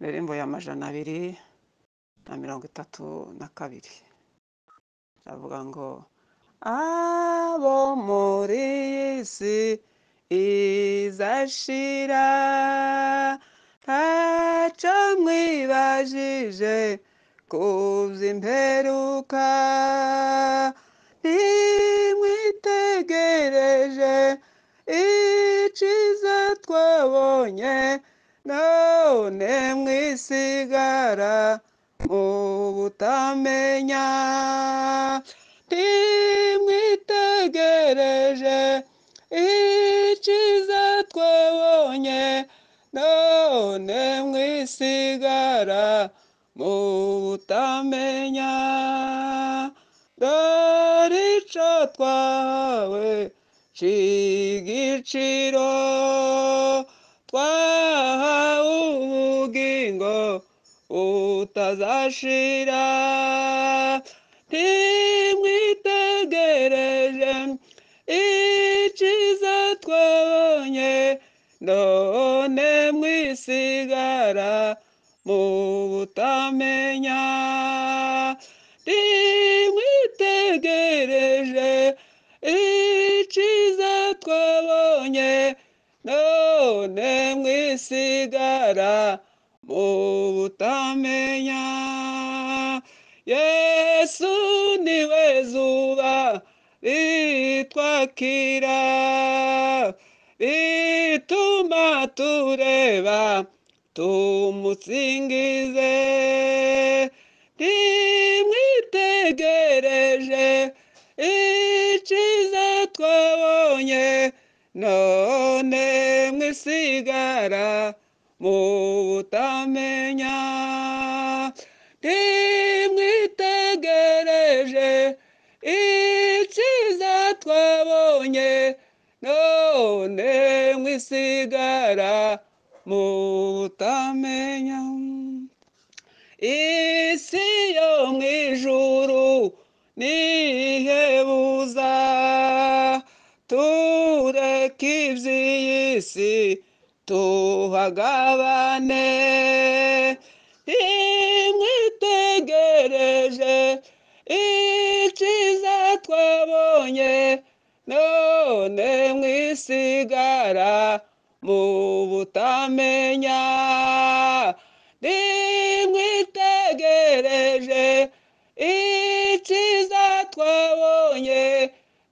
rero ya majana abiri na mirongo itatu na kabiri aravuga ngo abo muri iyi izashira ntacyo mwibajije ku by'imperuka igreja e tizatwabonye none mwisigara mu butamenya ntimwitegereje icyiza twabonye none mwisigara mu butamenya icyo twahawe cy'igiciro twahawe ubugingo utazashira ntimwitegereje icyiza twabonye none mwisigara mu butamenya ntimwitegereje dutegereje icyiza twabonye none mwisigara mu butamenya yesu niwe zuba ritwakira rituma tureba tumusingize ntimwi dutegereje icyiza twabonye none mwisigara mu butamenya ntimwitegereje icyiza twabonye none mwisigara mu butamenya Esse eu me juro, é me reusar. Tura kibziyisi, tuha gavane. Imwe tegereje, ichiza twabonye. None cigará, mu butamenya. Yegereje, ikiza twabonye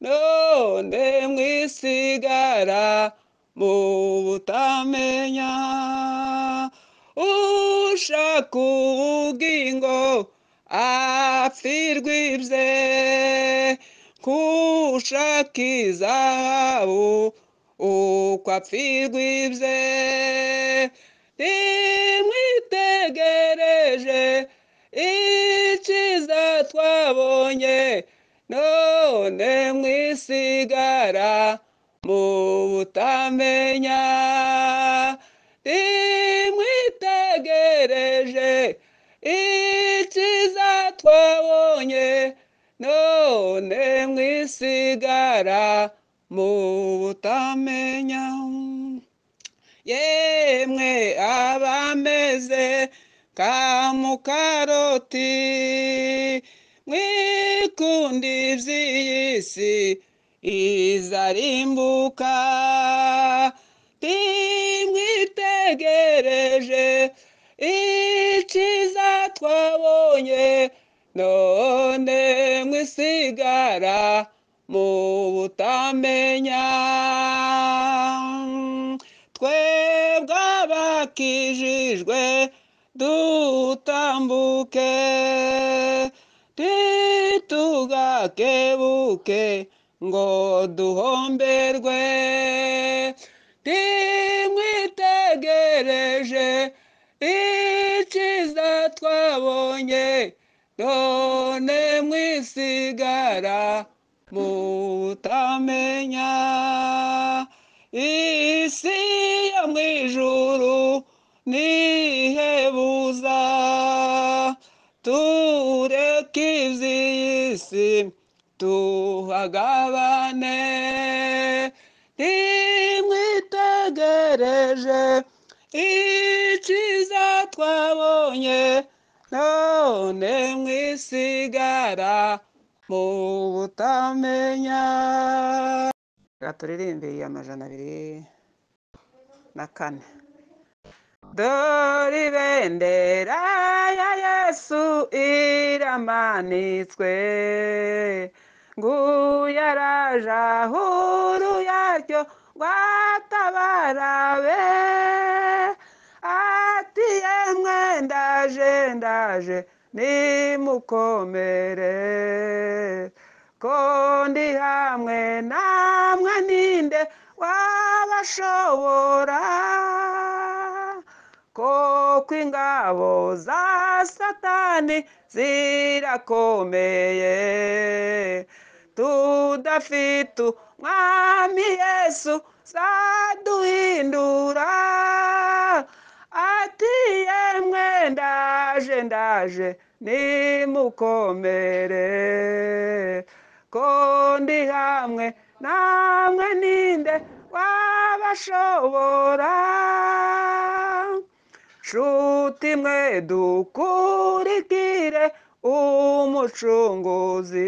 none mwisigara mu butamenya ushaka ubugingo apfirwa ibye kushaka izahabu uko apfirwa ibye imwitegereje icyiza twabonye none mwisigara mu butamenya imwitegereje icyiza twabonye none mwisigara mu butamenya yemwe abameze kamukaroti mwikunda iby'isi izarimbuka timwitegereje iciza twabonye none mwisigara mu butamenya do que kijijwe dutambuke titugakebuke ngo duhomberwe timwitegereje icyiza twabonye none mwisigara mutamenya isi yo mu juro, ntihebuza tureke iby'iyi si tuhagabane ntimwitegereje icyiza twabonye none mwisigara mu butamenya reka turirimbire amajana abiri na kane dore ibendera ya yesu iramanitswe nguya araje ahuru yaryo rwatabara be ati yemwe ndaje ndaje nimukomere ko ndi hamwe namwe ninde wabashobora koko ingabo za satani zirakomeye tudafite umwami yesu zaduhindura ati yemwe ndaje ndaje nimukomere ko ndi hamwe namwe ninde wabashobora nshuti mwe dukurikire umucunguzi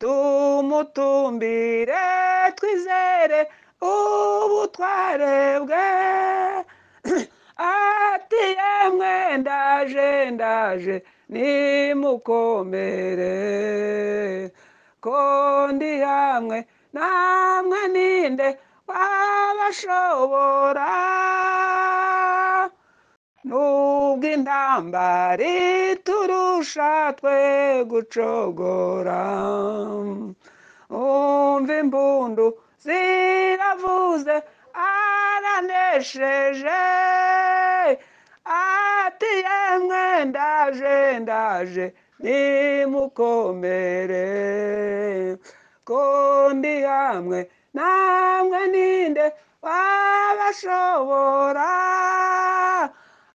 tumutumbire twizere ubutware bwe ati yemwe ndaje ndaje nimukomere ko ndi hamwe namwe ninde wabashobora nubwo intambara iturusha twe gucogora umva imbundu ziravuze aranesheje ati yemwe ndaje ndaje nimukomere ko ndi hamwe namwe ninde wabashobora